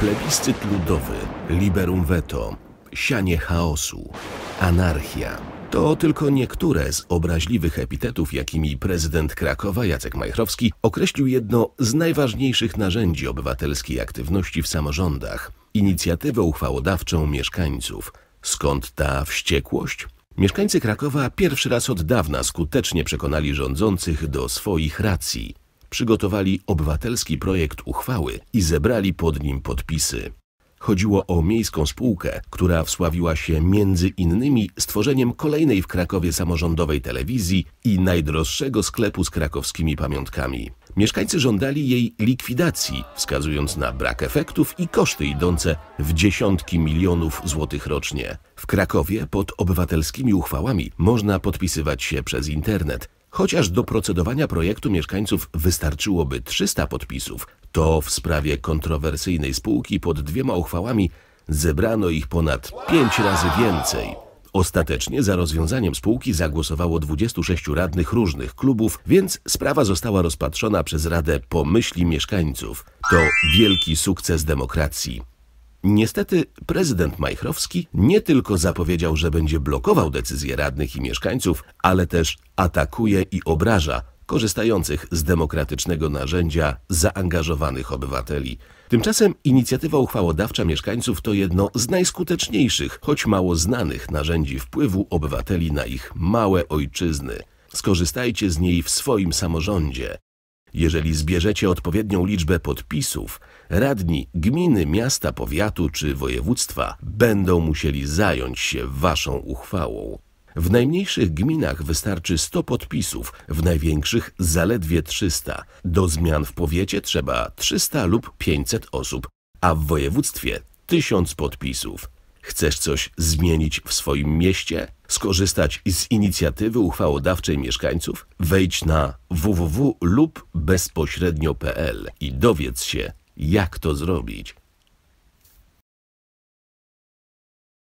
Plebiscyt ludowy, liberum veto, sianie chaosu, anarchia. To tylko niektóre z obraźliwych epitetów, jakimi prezydent Krakowa Jacek Majchrowski określił jedno z najważniejszych narzędzi obywatelskiej aktywności w samorządach inicjatywę uchwałodawczą mieszkańców. Skąd ta wściekłość? Mieszkańcy Krakowa pierwszy raz od dawna skutecznie przekonali rządzących do swoich racji przygotowali obywatelski projekt uchwały i zebrali pod nim podpisy. Chodziło o miejską spółkę, która wsławiła się między innymi stworzeniem kolejnej w Krakowie samorządowej telewizji i najdroższego sklepu z krakowskimi pamiątkami. Mieszkańcy żądali jej likwidacji, wskazując na brak efektów i koszty idące w dziesiątki milionów złotych rocznie. W Krakowie pod obywatelskimi uchwałami można podpisywać się przez internet, Chociaż do procedowania projektu mieszkańców wystarczyłoby 300 podpisów, to w sprawie kontrowersyjnej spółki pod dwiema uchwałami zebrano ich ponad 5 razy więcej. Ostatecznie za rozwiązaniem spółki zagłosowało 26 radnych różnych klubów, więc sprawa została rozpatrzona przez Radę pomyśli mieszkańców. To wielki sukces demokracji. Niestety prezydent Majchrowski nie tylko zapowiedział, że będzie blokował decyzje radnych i mieszkańców, ale też atakuje i obraża korzystających z demokratycznego narzędzia zaangażowanych obywateli. Tymczasem inicjatywa uchwałodawcza mieszkańców to jedno z najskuteczniejszych, choć mało znanych narzędzi wpływu obywateli na ich małe ojczyzny. Skorzystajcie z niej w swoim samorządzie. Jeżeli zbierzecie odpowiednią liczbę podpisów, radni gminy, miasta, powiatu czy województwa będą musieli zająć się waszą uchwałą. W najmniejszych gminach wystarczy 100 podpisów, w największych zaledwie 300. Do zmian w powiecie trzeba 300 lub 500 osób, a w województwie 1000 podpisów. Chcesz coś zmienić w swoim mieście? Skorzystać z inicjatywy uchwałodawczej mieszkańców? Wejdź na www lub bezpośrednio.pl i dowiedz się, jak to zrobić.